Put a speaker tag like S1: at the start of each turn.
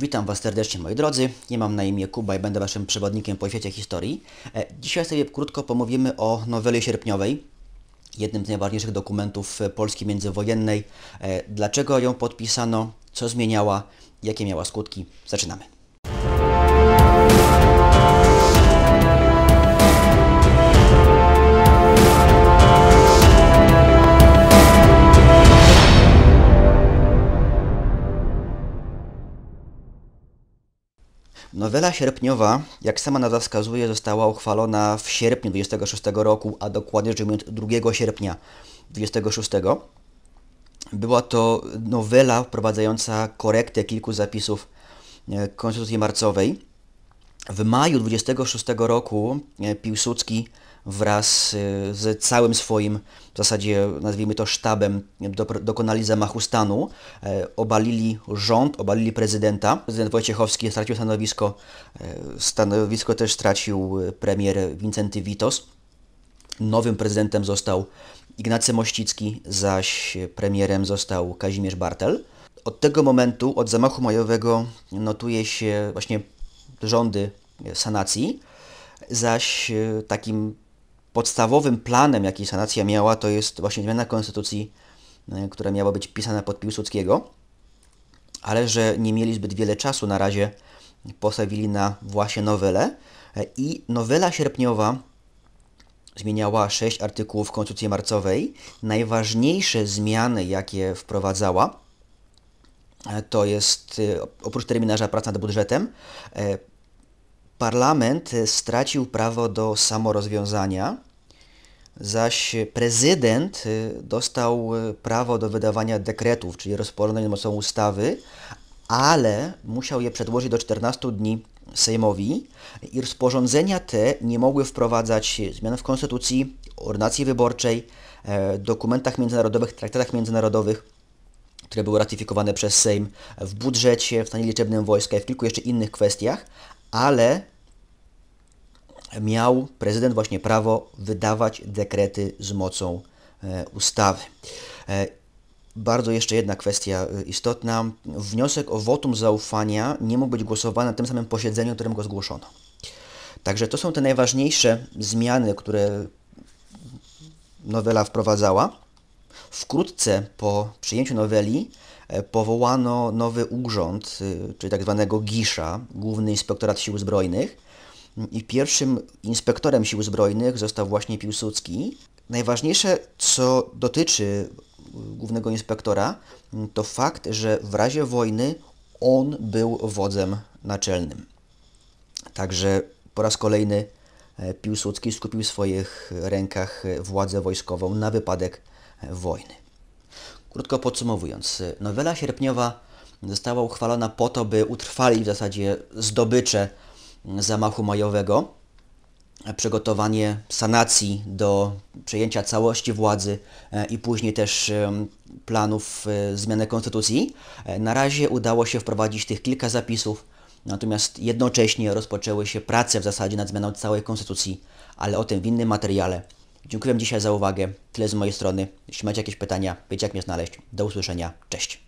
S1: Witam Was serdecznie moi drodzy, ja mam na imię Kuba i będę Waszym przewodnikiem po świecie historii. E, dzisiaj sobie krótko pomówimy o noweli sierpniowej, jednym z najważniejszych dokumentów e, Polski międzywojennej. E, dlaczego ją podpisano, co zmieniała, jakie miała skutki. Zaczynamy. Nowela sierpniowa, jak sama nazwa wskazuje, została uchwalona w sierpniu 26 roku, a dokładnie rzecz biorąc 2 sierpnia 26. Była to nowela wprowadzająca korektę kilku zapisów e, Konstytucji Marcowej. W maju 26 roku e, Piłsudski wraz y, z całym swoim, w zasadzie nazwijmy to sztabem, dokonali zamachu stanu, e, obalili rząd, obalili prezydenta. Prezydent Wojciechowski stracił stanowisko, e, stanowisko też stracił e, premier Wincenty Witos. Nowym prezydentem został Ignacy Mościcki, zaś premierem został Kazimierz Bartel. Od tego momentu, od zamachu majowego, notuje się właśnie rządy sanacji, zaś takim podstawowym planem, jaki sanacja miała, to jest właśnie zmiana konstytucji, e, która miała być pisana pod Piłsudskiego, ale że nie mieli zbyt wiele czasu na razie, postawili na właśnie nowelę e, i nowela sierpniowa zmieniała sześć artykułów Konstytucji Marcowej. Najważniejsze zmiany, jakie wprowadzała, e, to jest oprócz terminarza praca nad budżetem, Parlament e, stracił prawo do samorozwiązania, zaś prezydent e, dostał e, prawo do wydawania dekretów, czyli rozporządzeń mocą ustawy, ale musiał je przedłożyć do 14 dni Sejmowi i rozporządzenia te nie mogły wprowadzać zmian w konstytucji, ordynacji wyborczej, dokumentach międzynarodowych, traktatach międzynarodowych, które były ratyfikowane przez Sejm w budżecie, w stanie liczebnym wojska i w kilku jeszcze innych kwestiach, ale miał prezydent właśnie prawo wydawać dekrety z mocą e, ustawy. E, bardzo jeszcze jedna kwestia e, istotna. Wniosek o wotum zaufania nie mógł być głosowany na tym samym posiedzeniu, którym go zgłoszono. Także to są te najważniejsze zmiany, które nowela wprowadzała. Wkrótce po przyjęciu noweli E, powołano nowy urząd, y, czyli tak zwanego GISZA, Główny Inspektorat Sił Zbrojnych. Mm, I pierwszym inspektorem Sił Zbrojnych został właśnie Piłsudski. Najważniejsze, co dotyczy y, głównego inspektora, mm, to fakt, że w razie wojny on był wodzem naczelnym. Także po raz kolejny e, Piłsudski skupił w swoich rękach e, władzę wojskową na wypadek wojny. Krótko podsumowując, nowela sierpniowa została uchwalona po to, by utrwalić w zasadzie zdobycze zamachu majowego, przygotowanie sanacji do przejęcia całości władzy e, i później też planów e, zmiany konstytucji. E, na razie udało się wprowadzić tych kilka zapisów, natomiast jednocześnie rozpoczęły się prace w zasadzie nad zmianą całej konstytucji, ale o tym w innym materiale. Dziękuję dzisiaj za uwagę. Tyle z mojej strony. Jeśli macie jakieś pytania, wiecie jak mnie znaleźć. Do usłyszenia. Cześć.